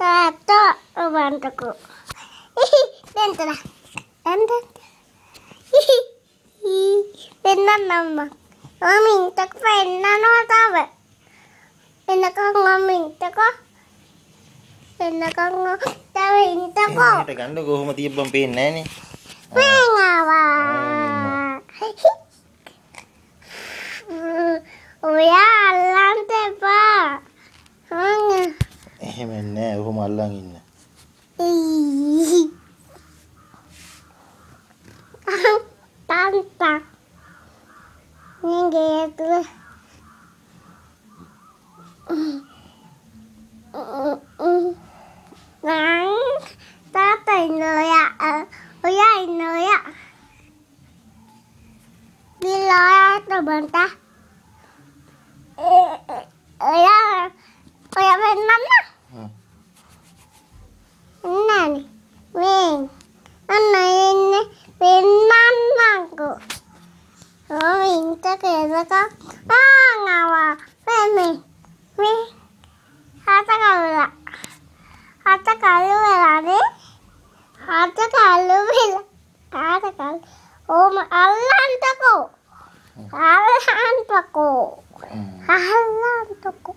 තාත්ත ඔබන්ටකෝ දැන්තර ඇන්ද පෙන්න්න නම්ම මමින්තක් පෙන්න්න නොතාව එන්නකං මමින්තකෝ එන්නකං තව ඉන්තකෝ ගන්න ගොහොම තිබ්බම් පෙන්නේන පේවා එහෙම නෑ. ඔහොම අල්ලන් ඉන්න. තාත්තා. නිගේ ඇතුළ bên ta. Ở đó, ở bên mắm á. උන්නනේ වෙන් අන්න එන්න වෙන්නන්නකු ඕ ඉන්ට කෙදකක් ආනවා වෙමි මේ හත කවුලා හත කල්ලු වෙලානේ හත කල්ලු වෙලා හත කල් ඕම අල්ලන්ටකෝ අල්ලන්ටකෝ අල්ලන්ටකෝ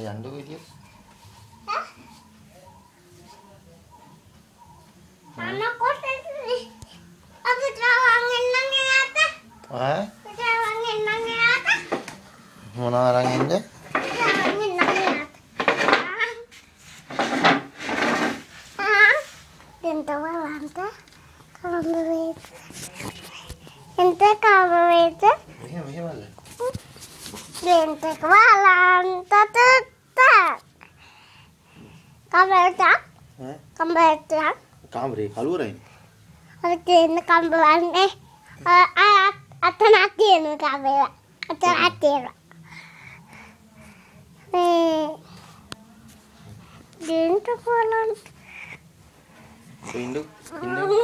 Yang dulu hmm. ya, ya, dia. Ya, Hah? kok aku terawangin nangin ngata. Hah? Terawangin nangin ngata. Mau deh. ente. කම්බලට කම්බලට කාමරේ කලුවරයිනේ අර තියෙන කම්බලන්නේ අය අතනක් තියෙන කම්බල අතනක් තියෙනවා මේ දෙන්න කොලන් ඉන්න ඉන්න